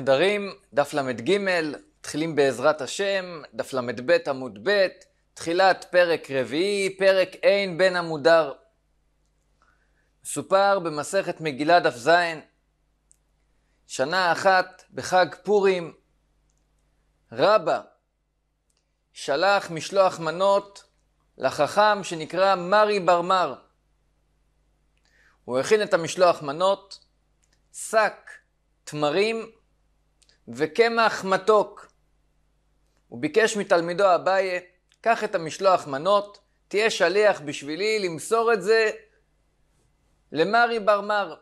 נדרים, דף ל"ג, מתחילים בעזרת השם, דף ל"ב עמוד ב', תחילת פרק רביעי, פרק אין בין המודר. מסופר במסכת מגילה דף ז', שנה אחת בחג פורים, רבא שלח משלוח מנות לחכם שנקרא מרי בר מר. הוא הכין את המשלוח מנות, שק תמרים וקמח מתוק. הוא ביקש מתלמידו אביי, קח את המשלוח מנות, תהיה שליח בשבילי למסור את זה למרי בר מר.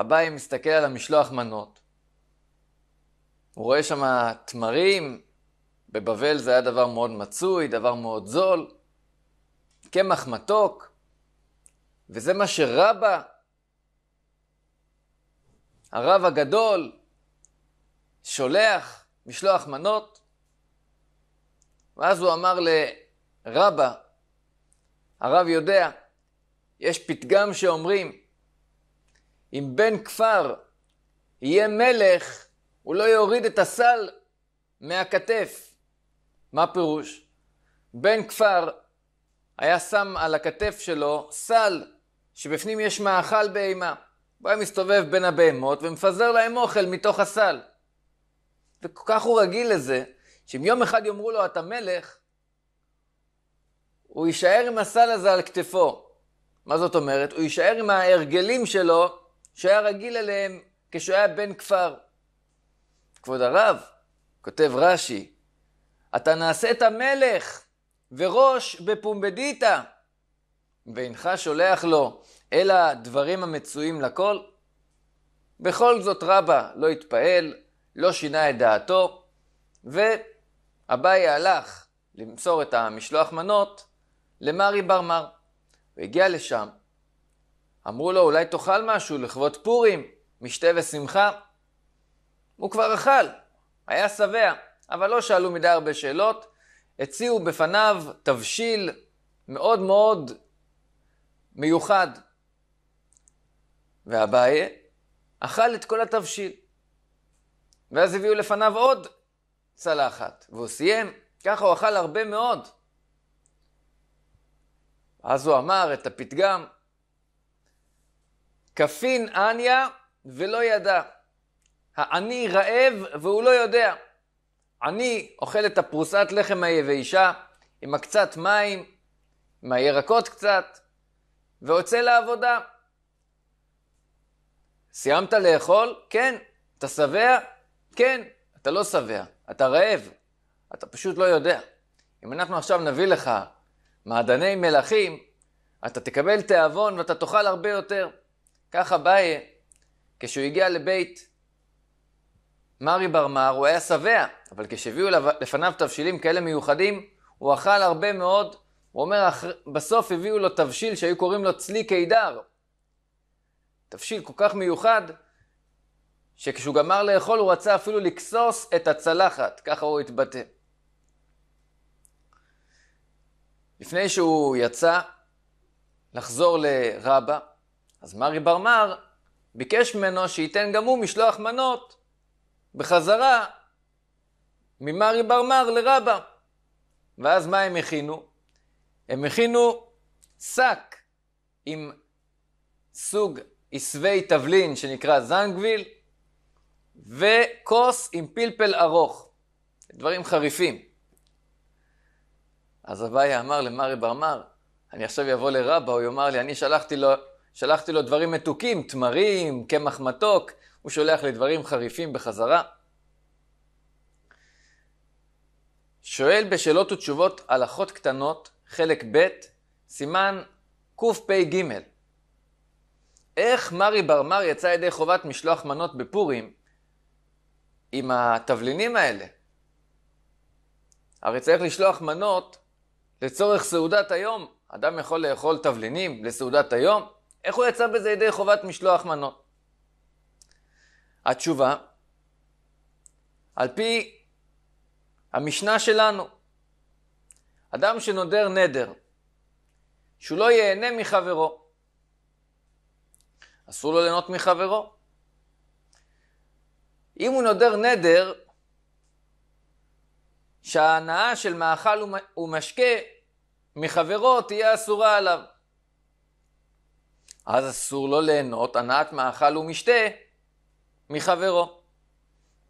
אביי מסתכל על המשלוח מנות. הוא רואה שם תמרים, בבבל זה היה דבר מאוד מצוי, דבר מאוד זול, קמח מתוק, וזה מה שרבה הרב הגדול שולח משלוח מנות, ואז הוא אמר לרבה, הרב יודע, יש פתגם שאומרים, אם בן כפר יהיה מלך, הוא לא יוריד את הסל מהכתף. מה פירוש? בן כפר היה שם על הכתף שלו סל שבפנים יש מאכל באימה. הוא היה מסתובב בין הבהמות ומפזר להם אוכל מתוך הסל. וכל כך הוא רגיל לזה, שאם יום אחד יאמרו לו אתה מלך, הוא יישאר עם הסל הזה על כתפו. מה זאת אומרת? הוא יישאר עם ההרגלים שלו שהיה רגיל אליהם כשהוא היה בן כפר. כבוד הרב, כותב רש"י, אתה נעשית המלך וראש בפומבדיתא, ואינך שולח לו אלא דברים המצויים לכל. בכל זאת רבא לא התפעל, לא שינה את דעתו, ואביי הלך למסור את המשלוח מנות למרי בר מר. הוא הגיע לשם, אמרו לו אולי תאכל משהו לכבוד פורים, משתה ושמחה. הוא כבר אכל, היה שבע, אבל לא שאלו מדי הרבה שאלות, הציעו בפניו תבשיל מאוד מאוד מיוחד, ואביי אכל את כל התבשיל. ואז הביאו לפניו עוד צלחת, והוא סיים, ככה הוא אכל הרבה מאוד. אז הוא אמר את הפתגם, כפין עניה ולא ידע. העני רעב והוא לא יודע. עני אוכל את הפרוסת לחם היבשה עם הקצת מים, עם הירקות קצת, ויוצא לעבודה. סיימת לאכול? כן. אתה שבע? כן. אתה לא שבע, אתה רעב. אתה פשוט לא יודע. אם אנחנו עכשיו נביא לך מעדני מלכים, אתה תקבל תיאבון ואתה תאכל הרבה יותר. ככה אביי, כשהוא הגיע לבית מרי ברמר, הוא היה שבע, אבל כשהביאו לפניו תבשילים כאלה מיוחדים, הוא אכל הרבה מאוד. הוא אומר, בסוף הביאו לו תבשיל שהיו קוראים לו צלי קידר. תבשיל כל כך מיוחד, שכשהוא גמר לאכול הוא רצה אפילו לכסוס את הצלחת, ככה הוא התבטא. לפני שהוא יצא לחזור לרבה, אז מרי ברמר ביקש ממנו שייתן גם הוא משלוח מנות בחזרה ממרי ברמר לרבה. ואז מה הם הכינו? הם הכינו שק עם סוג עשבי תבלין שנקרא זנגוויל, וכוס עם פלפל ארוך. דברים חריפים. אז אביה אמר למרי ברמר, אני עכשיו אבוא לרבא, הוא יאמר לי, אני שלחתי לו, שלחתי לו דברים מתוקים, תמרים, קמח מתוק, הוא שולח לי דברים חריפים בחזרה. שואל בשאלות ותשובות הלכות קטנות, חלק ב', סימן קפ"ג. איך מרי ברמר יצא ידי חובת משלוח מנות בפורים עם התבלינים האלה? הרי צריך לשלוח מנות לצורך סעודת היום. אדם יכול לאכול תבלינים לסעודת היום, איך הוא יצא בזה ידי חובת משלוח מנות? התשובה, על פי המשנה שלנו, אדם שנודר נדר, שהוא לא ייהנה מחברו, אסור לו ליהנות מחברו. אם הוא נודר נדר, שההנאה של מאכל ומשקה מחברו תהיה אסורה עליו. אז אסור לו ליהנות הנאת מאכל ומשתה מחברו.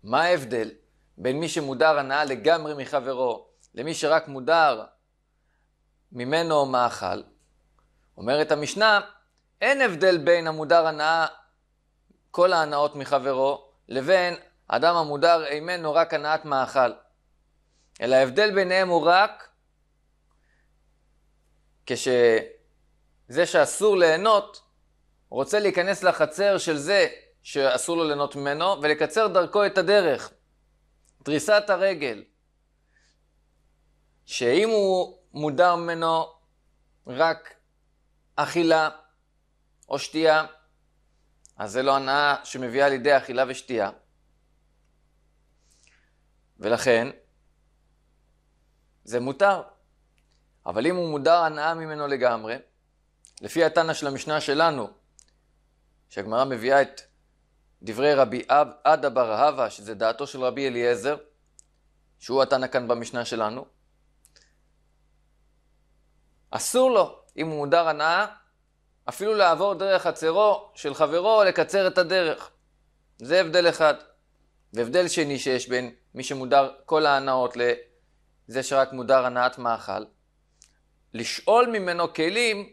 מה ההבדל בין מי שמודר הנאה לגמרי מחברו למי שרק מודר ממנו מאכל? אומרת המשנה, אין הבדל בין המודר הנאה, כל ההנאות מחברו, לבין אדם המודר אימנו רק הנאת מאכל. אלא ההבדל ביניהם הוא רק כשזה שאסור ליהנות רוצה להיכנס לחצר של זה שאסור לו ליהנות ממנו ולקצר דרכו את הדרך. דריסת הרגל, שאם הוא מודר ממנו רק אכילה, או שתייה, אז זה לא הנאה שמביאה לידי אכילה ושתייה. ולכן, זה מותר. אבל אם הוא מודר הנאה ממנו לגמרי, לפי התנא של המשנה שלנו, שהגמרא מביאה את דברי רבי עדה בר הווה, שזה דעתו של רבי אליעזר, שהוא התנא כאן במשנה שלנו, אסור לו, אם הוא מודר הנאה, אפילו לעבור דרך חצרו של חברו, לקצר את הדרך. זה הבדל אחד. והבדל שני שיש בין מי שמודר כל ההנאות לזה שרק מודר הנאת מאכל, לשאול ממנו כלים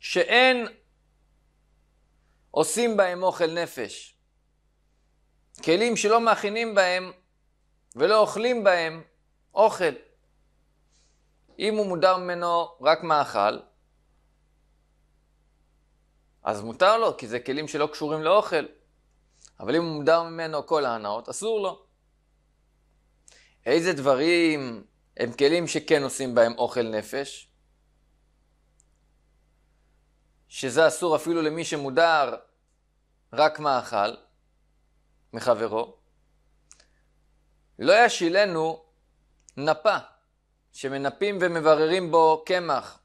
שאין עושים בהם אוכל נפש. כלים שלא מכינים בהם ולא אוכלים בהם אוכל. אם הוא מודר ממנו רק מאכל, אז מותר לו, כי זה כלים שלא קשורים לאוכל. אבל אם הוא מומדר ממנו כל ההנאות, אסור לו. איזה דברים הם כלים שכן עושים בהם אוכל נפש? שזה אסור אפילו למי שמודר רק מאכל, מחברו. לא ישילנו נפה, שמנפים ומבררים בו קמח,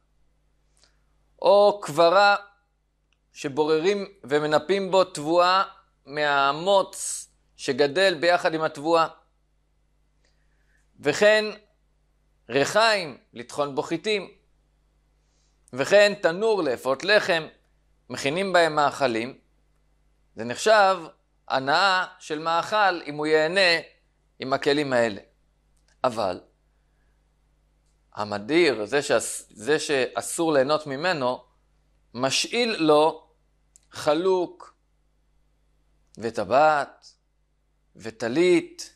או קברה שבוררים ומנפים בו תבואה מהמוץ שגדל ביחד עם התבואה. וכן ריחיים, לטחון בו חיטים. וכן תנור לאפות לחם, מכינים בהם מאכלים. זה נחשב הנאה של מאכל אם הוא ייהנה עם הכלים האלה. אבל המדיר, זה, שאס, זה שאסור ליהנות ממנו, משאיל לו חלוק, וטבעת, וטלית,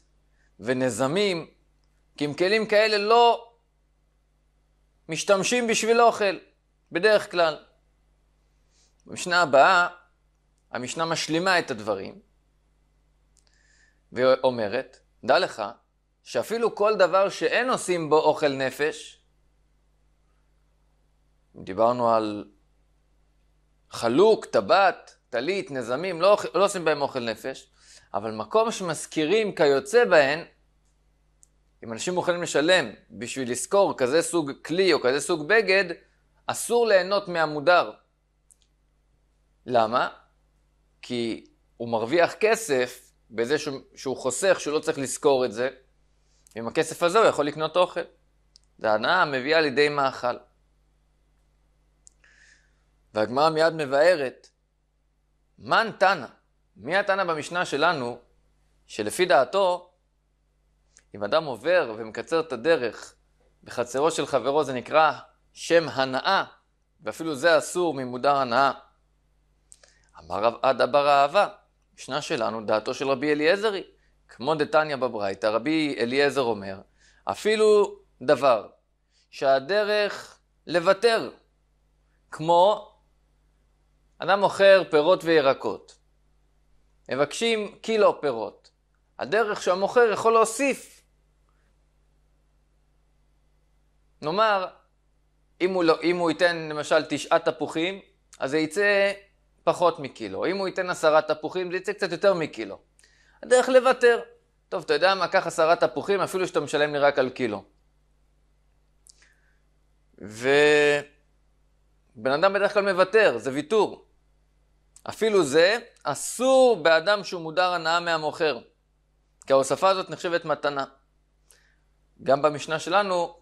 ונזמים, כי עם כלים כאלה לא משתמשים בשביל אוכל, בדרך כלל. במשנה הבאה, המשנה משלימה את הדברים, ואומרת, דע לך, שאפילו כל דבר שאין עושים בו אוכל נפש, דיברנו על חלוק, טבעת, טלית, נזמים, לא, לא עושים בהם אוכל נפש, אבל מקום שמזכירים כיוצא בהן, אם אנשים מוכנים לשלם בשביל לזכור כזה סוג כלי או כזה סוג בגד, אסור ליהנות מהמודר. למה? כי הוא מרוויח כסף בזה שהוא, שהוא חוסך, שהוא לא צריך לזכור את זה, ועם הכסף הזה הוא יכול לקנות אוכל. זה הנאה מביאה לידי מאכל. והגמרא מיד מבארת, מן תנא? מי התנא במשנה שלנו, שלפי דעתו, אם אדם עובר ומקצר את הדרך בחצרו של חברו, זה נקרא שם הנאה, ואפילו זה אסור ממודר הנאה. אמר רב עד אבר אהבה, משנה שלנו, דעתו של רבי אליעזרי. כמו דתניא בברייתא, רבי אליעזר אומר, אפילו דבר שהדרך לוותר, כמו אדם מוכר פירות וירקות. מבקשים קילו פירות. הדרך שהמוכר יכול להוסיף. נאמר, אם הוא, לא, אם הוא ייתן למשל תשעה תפוחים, אז זה יצא פחות מקילו. אם הוא ייתן עשרה תפוחים, זה יצא קצת יותר מקילו. הדרך לוותר. טוב, אתה יודע מה, קח עשרה תפוחים, אפילו שאתה משלם לי רק על קילו. ובן אדם בדרך כלל מוותר, זה ויתור. אפילו זה אסור באדם שהוא מודר הנאה מהמוכר, כי ההוספה הזאת נחשבת מתנה. גם במשנה שלנו,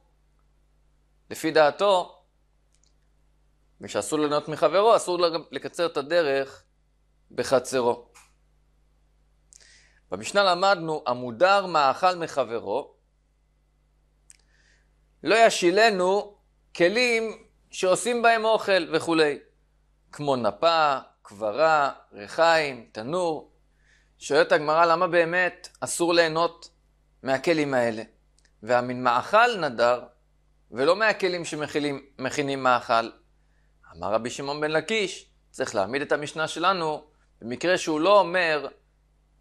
לפי דעתו, מי שאסור ליהנות מחברו, אסור לקצר את הדרך בחצרו. במשנה למדנו, המודר מאכל מחברו, לא ישילנו כלים שעושים בהם אוכל וכולי, כמו נפה, קברה, ריחיים, תנור. שואלת הגמרא, למה באמת אסור ליהנות מהכלים האלה? והמין מאכל נדר, ולא מהכלים שמכינים מאכל. אמר רבי שמעון בן לקיש, צריך להעמיד את המשנה שלנו במקרה שהוא לא אומר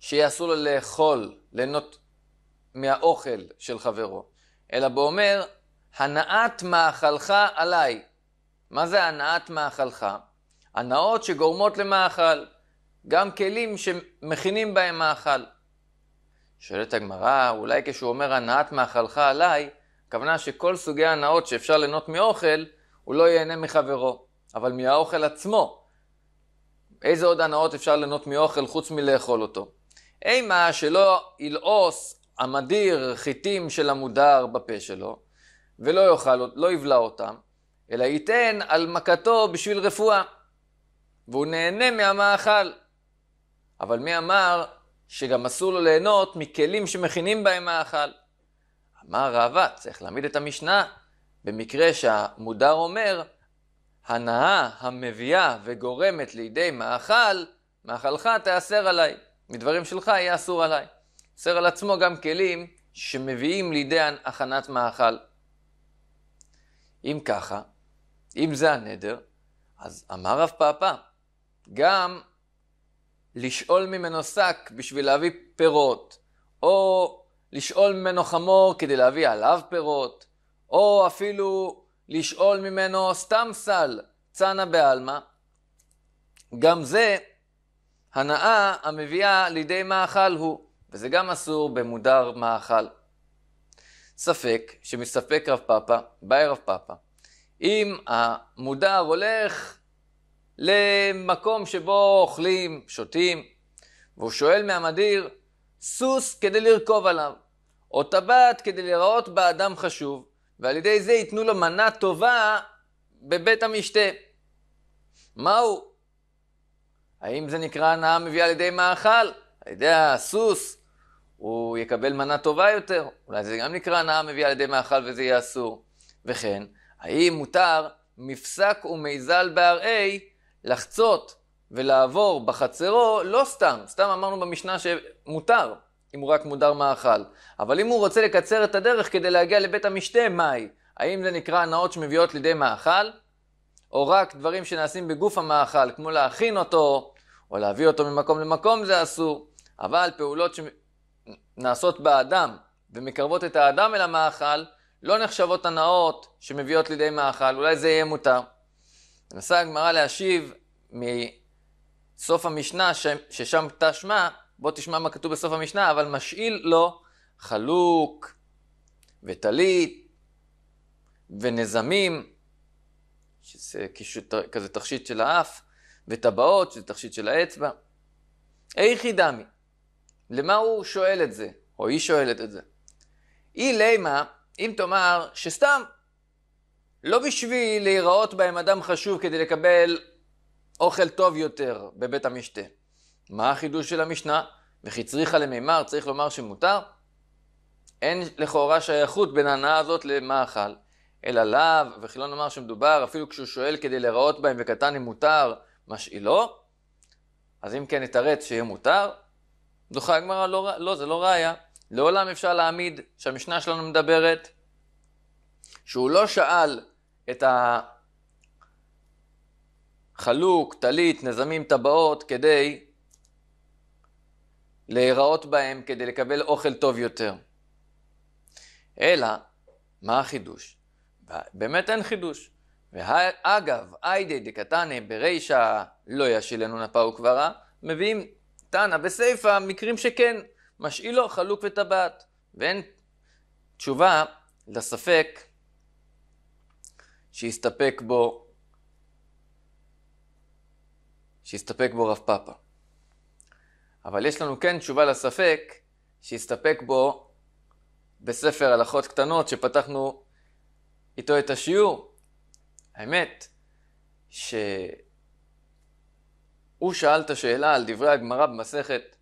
שיהיה אסור לו לאכול, ליהנות מהאוכל של חברו, אלא אומר, הנעת מאכלך עליי. מה זה הנעת מאכלך? הנאות שגורמות למאכל, גם כלים שמכינים בהם מאכל. שואלת הגמרא, אולי כשהוא אומר הנאת מאכלך עליי, הכוונה שכל סוגי הנאות שאפשר ליהנות מאוכל, הוא לא ייהנה מחברו, אבל מהאוכל עצמו. איזה עוד הנאות אפשר ליהנות מאוכל חוץ מלאכול אותו? אימה שלא ילעוס המדיר חיטים של המודר בפה שלו, ולא יאכל, לא יבלע אותם, אלא ייתן על מכתו בשביל רפואה. והוא נהנה מהמאכל. אבל מי אמר שגם אסור לו ליהנות מכלים שמכינים בהם מאכל? אמר ראווה, צריך להעמיד את המשנה במקרה שהמודר אומר, הנאה המביאה וגורמת לידי מאכל, מאכלך תיאסר עליי, מדברים שלך יהיה אסור עליי. אסר על עצמו גם כלים שמביאים לידי הכנת מאכל. אם ככה, אם זה הנדר, אז אמר רב פאפא, גם לשאול ממנו שק בשביל להביא פירות, או לשאול ממנו חמור כדי להביא עליו פירות, או אפילו לשאול ממנו סתם סל, צנע בעלמא. גם זה הנאה המביאה לידי מאכל הוא, וזה גם אסור במודר מאכל. ספק שמספק רב פאפה, באי רב פאפה. אם המודר הולך למקום שבו אוכלים, שותים, והוא שואל מהמדיר, סוס כדי לרכוב עליו, או טבעת כדי לראות באדם חשוב, ועל ידי זה ייתנו לו מנה טובה בבית המשתה. מהו? האם זה נקרא הנאה מביאה על ידי מאכל? על ידי הסוס? הוא יקבל מנה טובה יותר? אולי זה גם נקרא הנאה מביאה על ידי מאכל וזה יהיה אסור. וכן, האם מותר מפסק ומיזל בהראי לחצות ולעבור בחצרו, לא סתם, סתם אמרנו במשנה שמותר, אם הוא רק מודר מאכל. אבל אם הוא רוצה לקצר את הדרך כדי להגיע לבית המשתה, מהי? האם זה נקרא הנאות שמביאות לידי מאכל? או רק דברים שנעשים בגוף המאכל, כמו להכין אותו, או להביא אותו ממקום למקום, זה אסור. אבל פעולות שנעשות באדם ומקרבות את האדם אל המאכל, לא נחשבות הנאות שמביאות לידי מאכל, אולי זה יהיה מותר. מנסה הגמרא להשיב מסוף המשנה, ש... ששם תשמע, בוא תשמע מה כתוב בסוף המשנה, אבל משאיל לו חלוק וטלית ונזמים, שזה כשות... כזה תכשיט של האף, וטבעות, שזה תכשיט של האצבע. איכי דמי, למה הוא שואל את זה, או היא שואלת את זה? אי לימה, אם תאמר שסתם לא בשביל להיראות בהם אדם חשוב כדי לקבל אוכל טוב יותר בבית המשתה. מה החידוש של המשנה? וכי צריכה למימר, צריך לומר שמותר? אין לכאורה שייכות בין ההנאה הזאת למאכל, אלא לאו, וכי לא נאמר שמדובר, אפילו כשהוא שואל כדי להיראות בהם וקטן אם מותר, משאילו? אז אם כן נתרץ שיהיה מותר? דוחה הגמרא, לא, לא, זה לא ראיה. לעולם אפשר להעמיד שהמשנה שלנו מדברת שהוא לא שאל את החלוק, טלית, נזמים, טבעות, כדי להיראות בהם, כדי לקבל אוכל טוב יותר. אלא, מה החידוש? באמת אין חידוש. ואגב, היידי דקתנא ברישא לא ישילנו נפה וקברה, מביאים תנא בסיפא מקרים שכן, משאילו חלוק וטבעת, ואין תשובה לספק שהסתפק בו שהסתפק בו רב פאפה. אבל יש לנו כן תשובה לספק שהסתפק בו בספר הלכות קטנות שפתחנו איתו את השיעור. האמת שהוא שאל את השאלה על דברי הגמרא במסכת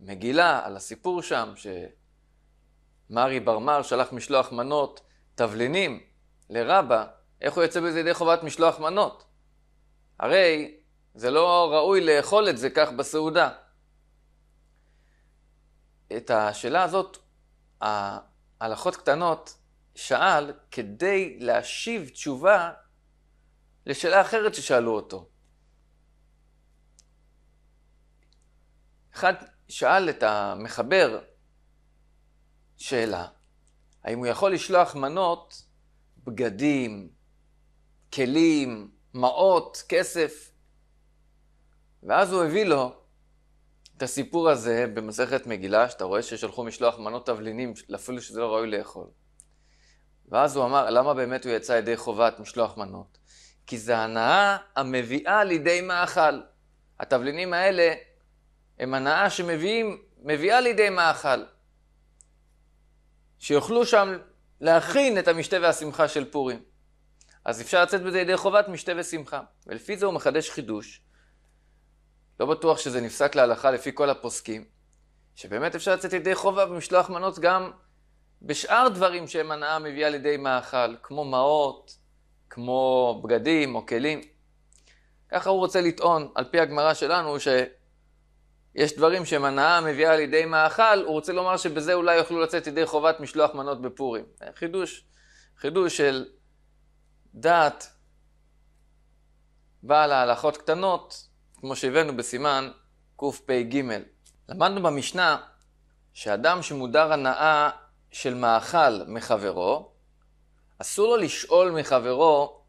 מגילה, על הסיפור שם, שמרי ברמר שלח משלוח מנות, תבלינים, לרבה, איך הוא יוצא בזה ידי חובת משלוח מנות? הרי זה לא ראוי לאכול את זה כך בסעודה. את השאלה הזאת, ההלכות קטנות, שאל כדי להשיב תשובה לשאלה אחרת ששאלו אותו. אחד שאל את המחבר שאלה, האם הוא יכול לשלוח מנות, בגדים, כלים, מעות, כסף. ואז הוא הביא לו את הסיפור הזה במסכת מגילה, שאתה רואה ששלחו משלוח מנות תבלינים, אפילו שזה לא ראוי לאכול. ואז הוא אמר, למה באמת הוא יצא ידי חובת משלוח מנות? כי זה הנאה המביאה לידי מאכל. התבלינים האלה הם הנאה שמביאה לידי מאכל. שיוכלו שם להכין את המשתה והשמחה של פורים. אז אפשר לצאת בזה ידי חובת משתה ושמחה. ולפי זה הוא מחדש חידוש. לא בטוח שזה נפסק להלכה לפי כל הפוסקים, שבאמת אפשר לצאת ידי חובה במשלוח מנות גם בשאר דברים שהם הנאה מביאה לידי מאכל, כמו מעות, כמו בגדים או כלים. ככה הוא רוצה לטעון, על פי הגמרא שלנו, שיש דברים שמנעה מביאה לידי מאכל, הוא רוצה לומר שבזה אולי יוכלו לצאת ידי חובת משלוח מנות בפורים. חידוש, חידוש של דעת בעל ההלכות קטנות, כמו שהבאנו בסימן קפ"ג. למדנו במשנה שאדם שמודר הנאה של מאכל מחברו, אסור לו לשאול מחברו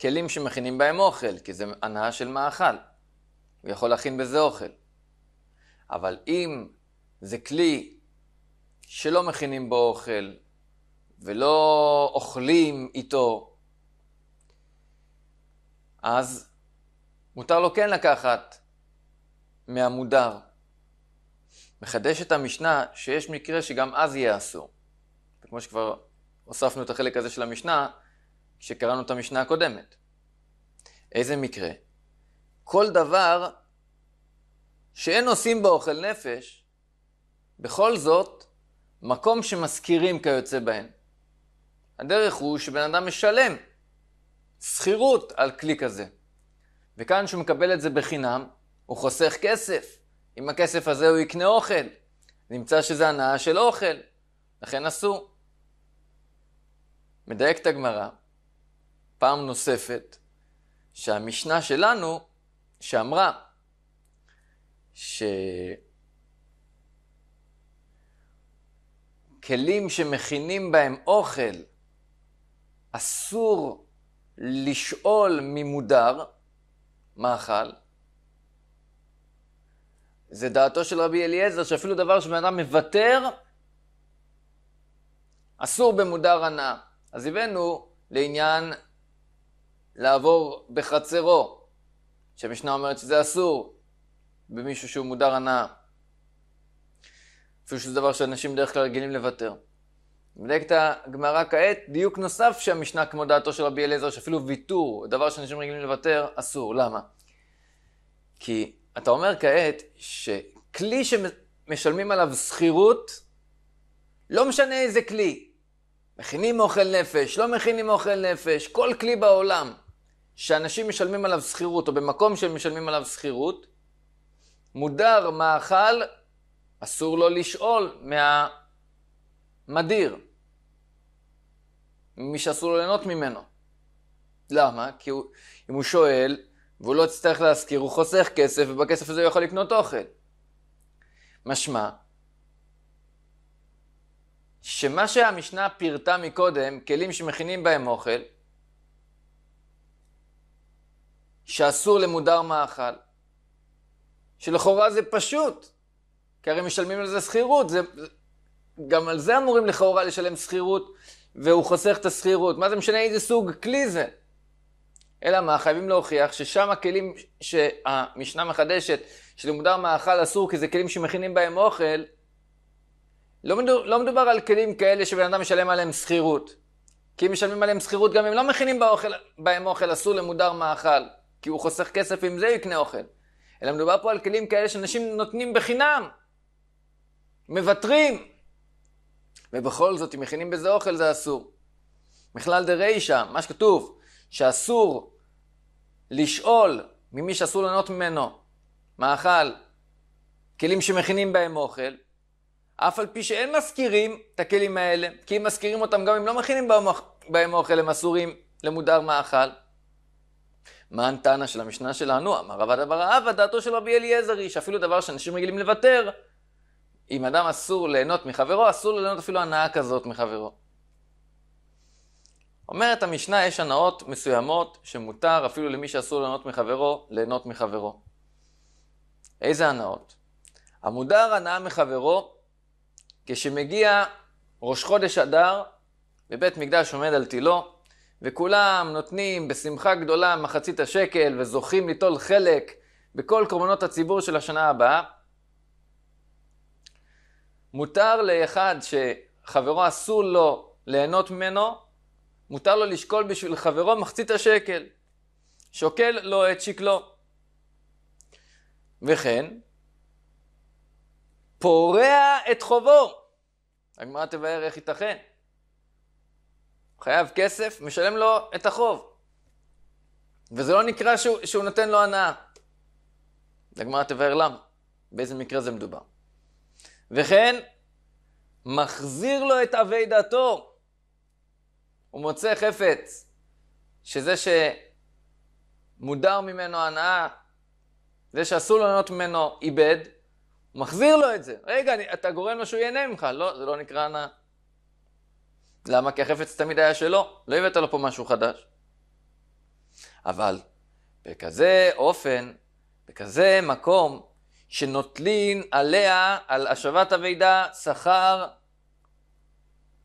כלים שמכינים בהם אוכל, כי זה הנאה של מאכל. הוא יכול להכין בזה אוכל. אבל אם זה כלי שלא מכינים בו אוכל ולא אוכלים איתו, אז מותר לו כן לקחת מהמודר. מחדשת המשנה שיש מקרה שגם אז יהיה אסור. כמו שכבר הוספנו את החלק הזה של המשנה, כשקראנו את המשנה הקודמת. איזה מקרה? כל דבר שאין עושים בו אוכל נפש, בכל זאת, מקום שמזכירים כיוצא בהן. הדרך הוא שבן אדם משלם שכירות על כלי כזה. וכאן שהוא מקבל את זה בחינם, הוא חוסך כסף. עם הכסף הזה הוא יקנה אוכל. נמצא שזה הנאה של אוכל, לכן אסור. מדייקת הגמרא, פעם נוספת, שהמשנה שלנו, שאמרה כלים שמכינים בהם אוכל, אסור לשאול ממודר מאכל, זה דעתו של רבי אליעזר, שאפילו דבר שבן אדם מוותר, אסור במודר הנאה. אז הבאנו לעניין לעבור בחצרו, שהמשנה אומרת שזה אסור במישהו שהוא מודר הנאה. אפילו שזה דבר שאנשים בדרך כלל רגילים לוותר. בדקת הגמרא כעת דיוק נוסף שהמשנה כמו דעתו של רבי אליעזר, שאפילו ויתור, דבר שאנשים רגילים לוותר, אסור. למה? כי אתה אומר כעת שכלי שמשלמים עליו שכירות, לא משנה איזה כלי, מכינים אוכל נפש, לא מכינים אוכל נפש, כל כלי בעולם שאנשים משלמים עליו שכירות, או במקום שהם משלמים עליו שכירות, מודר מאכל, אסור לו לשאול מה... מדיר ממי שאסור לו ליהנות ממנו. למה? כי הוא, אם הוא שואל, והוא לא יצטרך להשכיר, הוא חוסך כסף, ובכסף הזה הוא יכול לקנות אוכל. משמע, שמה שהמשנה פירטה מקודם, כלים שמכינים בהם אוכל, שאסור למודר מאכל, שלכאורה זה פשוט, כי הרי משלמים על זה שכירות, זה, גם על זה אמורים לכאורה לשלם שכירות, והוא חוסך את השכירות. מה זה משנה איזה סוג כלי זה? אלא מה, חייבים להוכיח ששם הכלים שהמשנה מחדשת, שמוגדר מאכל אסור כי זה כלים שמכינים בהם אוכל, לא, מדובר, לא מדובר על כלים כאלה שבן אדם משלם עליהם שכירות. כי אם משלמים עליהם שכירות, גם אם לא מכינים באוכל, בהם אוכל, אסור למודר מאכל. כי הוא חוסך כסף, אם זה יקנה אוכל. אלא מדובר פה על כלים כאלה שאנשים נותנים בחינם. מוותרים. ובכל זאת, אם מכינים בזה אוכל, זה אסור. בכלל רישא, מה שכתוב, שאסור לשאול ממי שאסור ליהנות ממנו מאכל, כלים שמכינים בהם אוכל, אף על פי שאין מזכירים את הכלים האלה, כי אם מזכירים אותם, גם אם לא מכינים בהם, אוכל, הם אסורים למודר מאכל. מה הנתנא של המשנה שלנו? אמר רבא דבר האב, הדעתו של רבי אליעזר היא שאפילו דבר שאנשים רגילים לוותר, אם אדם אסור ליהנות מחברו, אסור לו ליהנות אפילו הנאה כזאת מחברו. אומרת המשנה, יש הנאות מסוימות שמותר אפילו למי שאסור ליהנות מחברו, ליהנות מחברו. איזה הנאות? המודר הנאה מחברו, כשמגיע ראש חודש אדר, ובית מקדש עומד על תילו, וכולם נותנים בשמחה גדולה מחצית השקל, וזוכים ליטול חלק בכל קורבנות הציבור של השנה הבאה, מותר לאחד שחברו אסור לו ליהנות ממנו, מותר לו לשקול בשביל חברו מחצית השקל. שוקל לו את שקלו. וכן, פורע את חובו. הגמרא תבהר איך ייתכן. חייב כסף, משלם לו את החוב. וזה לא נקרא שהוא, שהוא נותן לו הנאה. הגמרא תבהר למה, באיזה מקרה זה מדובר. וכן, מחזיר לו את אבי דתו. הוא מוצא חפץ, שזה שמודר ממנו הנאה, זה שאסור לענות ממנו איבד, הוא מחזיר לו את זה. רגע, אני, אתה גורם לו שהוא ייהנה ממך. לא, זה לא נקרא הנאה. למה? כי החפץ תמיד היה שלו, לא הבאת לו פה משהו חדש. אבל בכזה אופן, בכזה מקום, שנוטלין עליה, על השבת אבידה, שכר,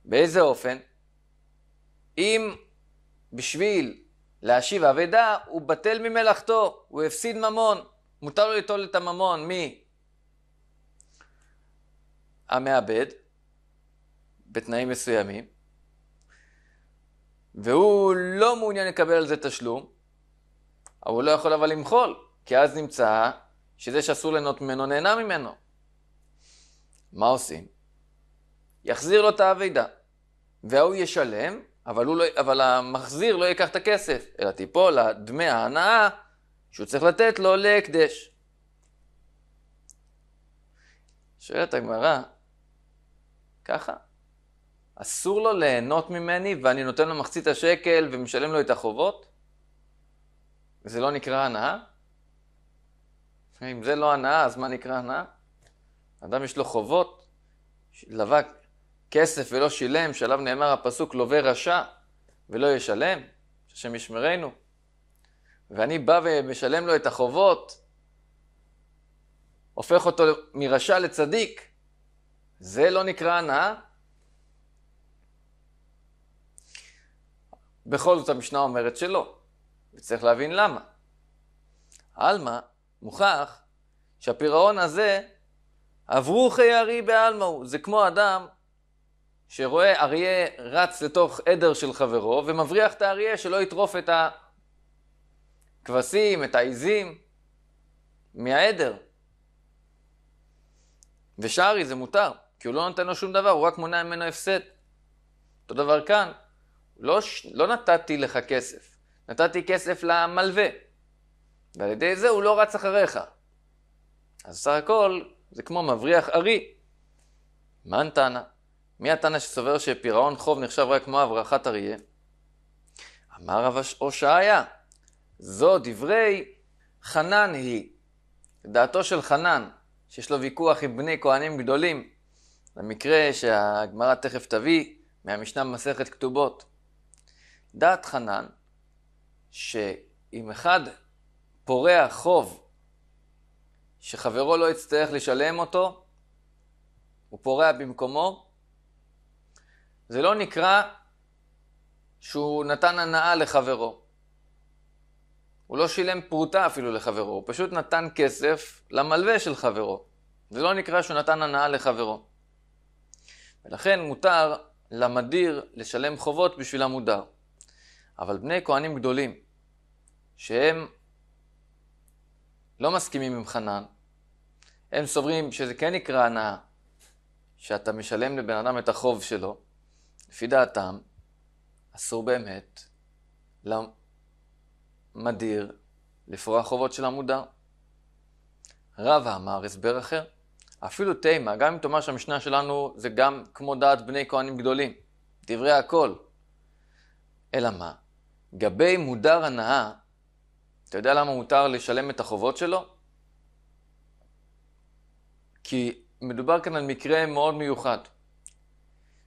באיזה אופן? אם בשביל להשיב אבידה, הוא בטל ממלאכתו, הוא הפסיד ממון, מותר לו ליטול את הממון מי? המעבד, בתנאים מסוימים, והוא לא מעוניין לקבל על זה תשלום, אבל הוא לא יכול אבל למחול, כי אז נמצא שזה שאסור ליהנות ממנו, נהנה ממנו. מה עושים? יחזיר לו את האבידה, וההוא ישלם, אבל, לא, אבל המחזיר לא ייקח את הכסף, אלא תיפול לדמי ההנאה שהוא צריך לתת לו להקדש. שואלת הגמרא, ככה? אסור לו ליהנות ממני ואני נותן לו מחצית השקל ומשלם לו את החובות? זה לא נקרא הנאה? אם זה לא הנאה, אז מה נקרא הנאה? אדם יש לו חובות, לבק כסף ולא שילם, שעליו נאמר הפסוק לווה רשע ולא ישלם, השם ישמרנו. ואני בא ומשלם לו את החובות, הופך אותו מרשע לצדיק, זה לא נקרא הנאה? בכל זאת המשנה אומרת שלא, וצריך להבין למה. עלמא, מוכח שהפירעון הזה, עברו חיי ארי בעלמהו. זה כמו אדם שרואה אריה רץ לתוך עדר של חברו ומבריח את האריה שלא יטרוף את הכבשים, את העיזים, מהעדר. ושארי זה מותר, כי הוא לא נותן לו שום דבר, הוא רק מונע ממנו הפסד. אותו דבר כאן, לא, לא נתתי לך כסף, נתתי כסף למלווה. ועל ידי זה הוא לא רץ אחריך. אז סך הכל זה כמו מבריח ארי. מה תנא? מי התנא שסובר שפירעון חוב נחשב רק כמו הברחת אריה? אמר רב הושעיה, זו דברי חנן היא. דעתו של חנן, שיש לו ויכוח עם בני כהנים גדולים, למקרה שהגמרא תכף תביא מהמשנה במסכת כתובות. דעת חנן, שאם אחד פורע חוב שחברו לא יצטרך לשלם אותו, הוא פורע במקומו, זה לא נקרא שהוא נתן הנאה לחברו. הוא לא שילם פרוטה אפילו לחברו, הוא פשוט נתן כסף למלווה של חברו. זה לא נקרא שהוא נתן הנאה לחברו. ולכן מותר למדיר לשלם חובות בשביל המודר. אבל בני כהנים גדולים, שהם לא מסכימים עם חנן, הם סוברים שזה כן נקרא הנאה, שאתה משלם לבן אדם את החוב שלו, לפי דעתם, אסור באמת למדיר לפרוע חובות של המודר. רב אמר הסבר אחר, אפילו תימה, גם אם תאמר שהמשנה שלנו זה גם כמו דעת בני כהנים גדולים, דברי הכל. אלא מה? גבי מודר הנאה, אתה יודע למה מותר לשלם את החובות שלו? כי מדובר כאן על מקרה מאוד מיוחד,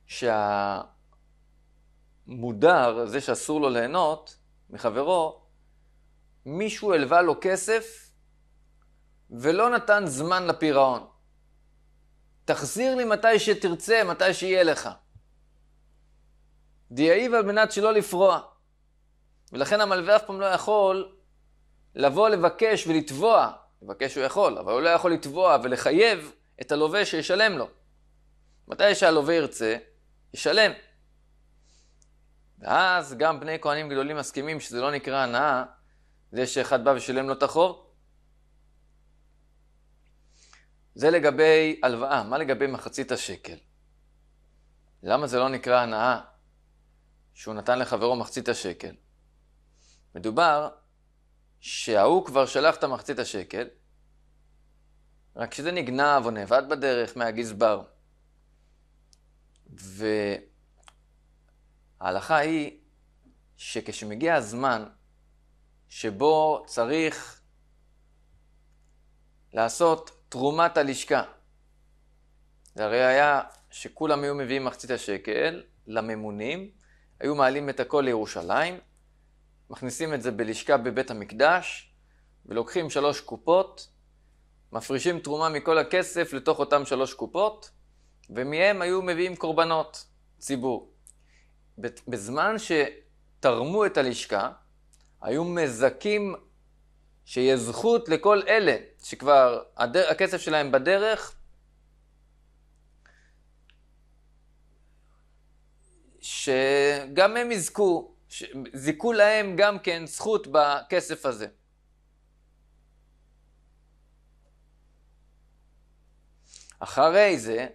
שהמודר, זה שאסור לו ליהנות מחברו, מישהו הלווה לו כסף ולא נתן זמן לפירעון. תחזיר לי מתי שתרצה, מתי שיהיה לך. דאיב על מנת שלא לפרוע. ולכן המלווה אף פעם לא יכול לבוא לבקש ולתבוע, לבקש הוא יכול, אבל הוא לא יכול לתבוע ולחייב את הלווה שישלם לו. מתי שהלווה ירצה, ישלם. ואז גם בני כהנים גדולים מסכימים שזה לא נקרא הנאה, זה שאחד בא ושילם לו את החוב. זה לגבי הלוואה, מה לגבי מחצית השקל? למה זה לא נקרא הנאה שהוא נתן לחברו מחצית השקל? מדובר שההוא כבר שלח את המחצית השקל, רק שזה נגנב או נאבד בדרך מהגזבר. וההלכה היא שכשמגיע הזמן שבו צריך לעשות תרומת הלשכה, זה הרי היה שכולם היו מביאים מחצית השקל לממונים, היו מעלים את הכל לירושלים, מכניסים את זה בלשכה בבית המקדש, ולוקחים שלוש קופות, מפרישים תרומה מכל הכסף לתוך אותן שלוש קופות, ומהם היו מביאים קורבנות ציבור. בזמן שתרמו את הלשכה, היו מזכים שיהיה זכות לכל אלה שכבר הדר, הכסף שלהם בדרך, שגם הם יזכו זיכו להם גם כן זכות בכסף הזה. אחרי זה,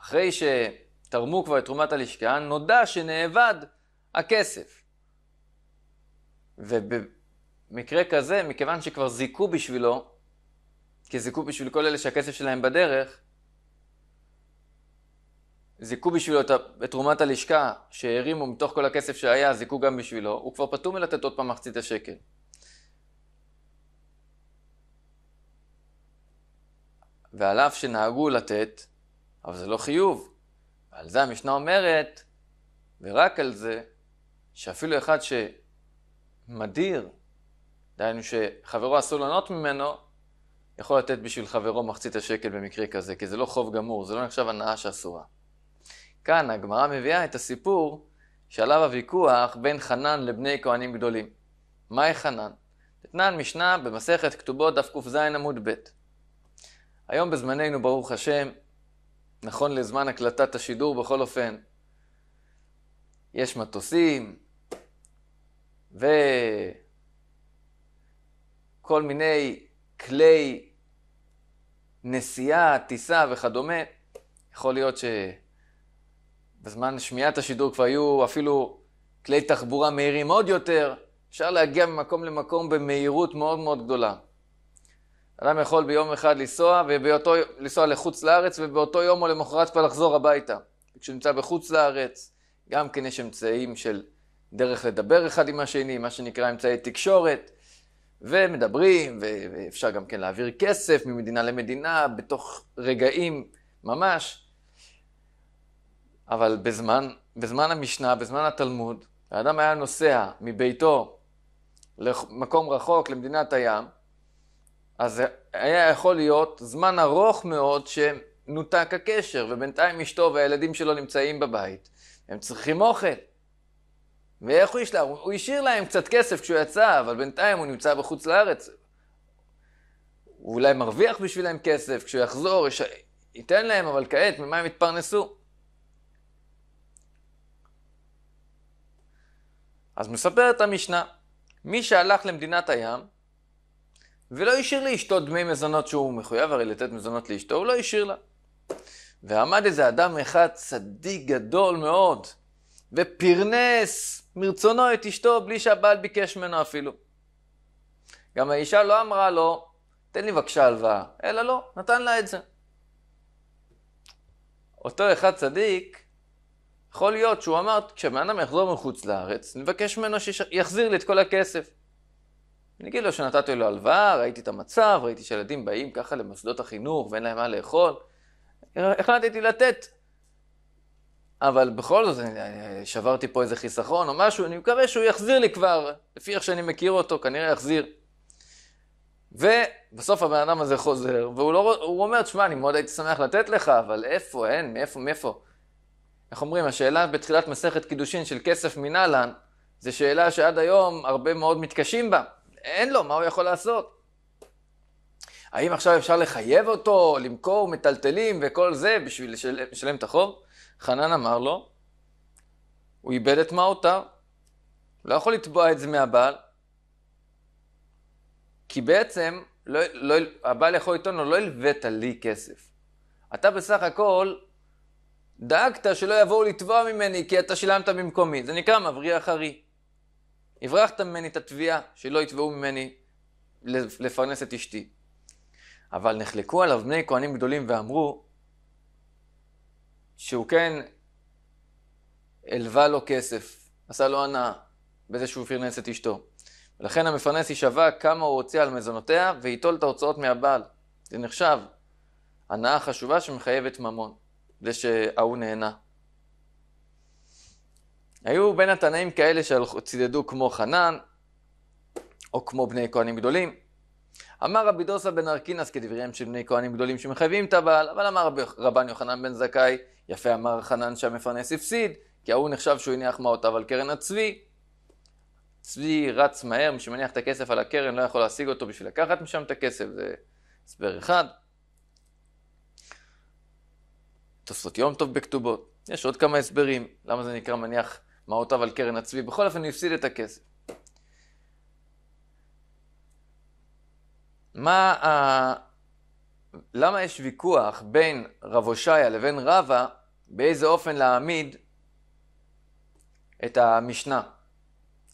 אחרי שתרמו כבר את תרומת הלשכה, נודע שנאבד הכסף. ובמקרה כזה, מכיוון שכבר זיכו בשבילו, כי זיכו בשביל כל אלה שהכסף שלהם בדרך, זיכו בשבילו את תרומת הלשכה שהרימו מתוך כל הכסף שהיה, זיכו גם בשבילו, הוא כבר פטור מלתת עוד פעם מחצית השקל. ועל אף שנהגו לתת, אבל זה לא חיוב. ועל זה המשנה אומרת, ורק על זה, שאפילו אחד שמדיר, דהיינו שחברו אסור לענות ממנו, יכול לתת בשביל חברו מחצית השקל במקרה כזה, כי זה לא חוב גמור, זה לא נחשב הנאה שאסורה. כאן הגמרא מביאה את הסיפור שעליו הוויכוח בין חנן לבני כהנים גדולים. מהי חנן? אתנן משנה במסכת כתובות דף ק"ז עמוד ב'. היום בזמננו, ברוך השם, נכון לזמן הקלטת השידור בכל אופן, יש מטוסים, וכל מיני כלי נסיעה, טיסה וכדומה. יכול להיות ש... בזמן שמיעת השידור כבר היו אפילו כלי תחבורה מהירים עוד יותר, אפשר להגיע ממקום למקום במהירות מאוד מאוד גדולה. אדם יכול ביום אחד לנסוע, ובאותו, לנסוע לחוץ לארץ, ובאותו יום או למחרת כבר לחזור הביתה. כשהוא נמצא בחוץ לארץ, גם כן יש אמצעים של דרך לדבר אחד עם השני, מה שנקרא אמצעי תקשורת, ומדברים, ואפשר גם כן להעביר כסף ממדינה למדינה בתוך רגעים ממש. אבל בזמן, בזמן המשנה, בזמן התלמוד, האדם היה נוסע מביתו למקום רחוק, למדינת הים, אז היה יכול להיות זמן ארוך מאוד שנותק הקשר, ובינתיים אשתו והילדים שלו נמצאים בבית. הם צריכים אוכל. ואיך הוא ישלח? הוא השאיר להם קצת כסף כשהוא יצא, אבל בינתיים הוא נמצא בחוץ לארץ. הוא אולי מרוויח בשבילם כסף, כשהוא יחזור, יש... ייתן להם, אבל כעת, ממה הם יתפרנסו? אז מספרת המשנה, מי שהלך למדינת הים ולא השאיר לאשתו דמי מזונות שהוא מחויב הרי לתת מזונות לאשתו, הוא לא השאיר לה. ועמד איזה אדם אחד צדיק גדול מאוד, ופרנס מרצונו את אשתו בלי שהבעל ביקש ממנו אפילו. גם האישה לא אמרה לו, תן לי בבקשה הלוואה, אלא לא, נתן לה את זה. אותו אחד צדיק יכול להיות שהוא אמר, כשבן אדם יחזור מחוץ לארץ, נבקש ממנו שיחזיר לי את כל הכסף. אני אגיד לו שנתתי לו הלוואה, ראיתי את המצב, ראיתי שילדים באים ככה למוסדות החינוך ואין להם מה לאכול. החלטתי לתת. אבל בכל זאת, שברתי פה איזה חיסכון או משהו, אני מקווה שהוא יחזיר לי כבר, לפי איך שאני מכיר אותו, כנראה יחזיר. ובסוף הבן אדם הזה חוזר, והוא לא, אומר, תשמע, אני מאוד הייתי שמח לתת לך, אבל איפה, אין, מאיפה, מאיפה. איך אומרים, השאלה בתחילת מסכת קידושין של כסף מנהלן, זו שאלה שעד היום הרבה מאוד מתקשים בה. אין לו, מה הוא יכול לעשות? האם עכשיו אפשר לחייב אותו למכור מטלטלים וכל זה בשביל לשלם, לשלם את החוב? חנן אמר לו, הוא איבד את מעותיו, לא יכול לתבוע את זה מהבעל, כי בעצם לא, לא, הבעל יכול לטעון לו, לא הלווית לי כסף. אתה בסך הכל דאגת שלא יבואו לתבוע ממני כי אתה שילמת במקומי. זה נקרא מבריח ארי. הברחת ממני את התביעה שלא יתבעו ממני לפרנס את אשתי. אבל נחלקו עליו בני כהנים גדולים ואמרו שהוא כן הלווה לו כסף, עשה לו הנאה בזה שהוא פרנס את אשתו. ולכן המפרנס יישבע כמה הוא הוציא על מזונותיה וייטול את ההוצאות מהבעל. זה נחשב הנאה חשובה שמחייבת ממון. זה שההוא נהנה. היו בין התנאים כאלה שצידדו כמו חנן, או כמו בני כהנים גדולים. אמר רבי דוסה בן ארקינס כדבריהם של בני כהנים גדולים שמחייבים את הבעל, אבל אמר רבן יוחנן בן זכאי, יפה אמר חנן שהמפרנס הפסיד, כי ההוא נחשב שהוא הניח מעותיו על קרן הצבי. צבי רץ מהר, מי שמניח את הכסף על הקרן לא יכול להשיג אותו בשביל לקחת משם את הכסף, זה הסבר אחד. תוספות יום טוב בכתובות, יש עוד כמה הסברים, למה זה נקרא מניח מעותיו על קרן הצבי, בכל אופן הוא הפסיד את הכסף. מה ה... למה יש ויכוח בין רב הושעיה לבין רבה באיזה אופן להעמיד את המשנה,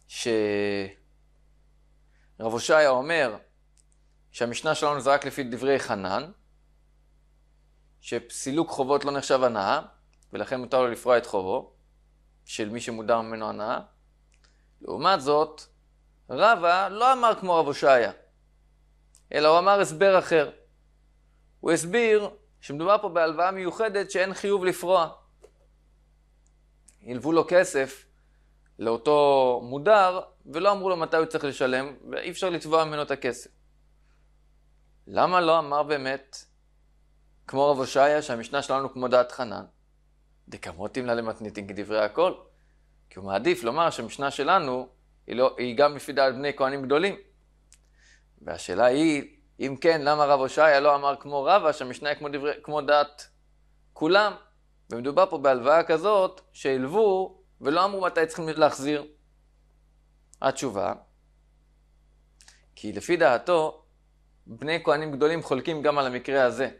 שרב הושעיה אומר שהמשנה שלנו זה רק לפי דברי חנן, שסילוק חובות לא נחשב הנאה, ולכן מותר לו לפרוע את חובו, של מי שמודר ממנו הנאה. לעומת זאת, רבא לא אמר כמו רב הושעיה, אלא הוא אמר הסבר אחר. הוא הסביר שמדובר פה בהלוואה מיוחדת שאין חיוב לפרוע. הלוו לו כסף לאותו מודר, ולא אמרו לו מתי הוא צריך לשלם, ואי אפשר לתבוע ממנו את הכסף. למה לא אמר באמת כמו רב הושעיה, שהמשנה שלנו כמו דעת חנן. דקמותים לה למתניתין כדברי הכל. כי הוא מעדיף לומר שהמשנה שלנו היא, לא, היא גם לפי דעת בני כהנים גדולים. והשאלה היא, אם כן, למה רב הושעיה לא אמר כמו רבה, שהמשנה היא כמו, דברי, כמו דעת כולם? ומדובר פה בהלוואה כזאת שהלוו ולא אמרו מתי צריכים להחזיר. התשובה, כי לפי דעתו, בני כהנים גדולים חולקים גם על המקרה הזה.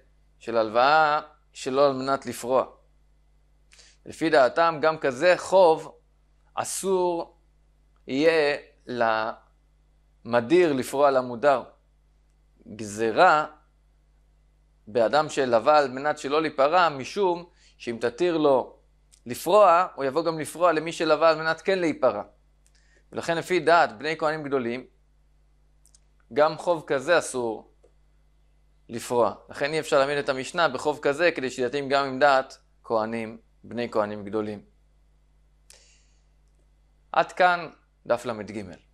של הלוואה שלא על מנת לפרוע. לפי דעתם, גם כזה חוב אסור יהיה למדיר לפרוע למודר. גזרה באדם שלווה על מנת שלא להיפרע, משום שאם תתיר לו לפרוע, הוא יבוא גם לפרוע למי שלווה על מנת כן להיפרע. ולכן לפי דעת בני כהנים גדולים, גם חוב כזה אסור לפרוע. לכן אי אפשר להעמיד את המשנה בחוב כזה כדי שיתאים גם עם דעת כהנים, בני כהנים גדולים. עד כאן דף ל"ג.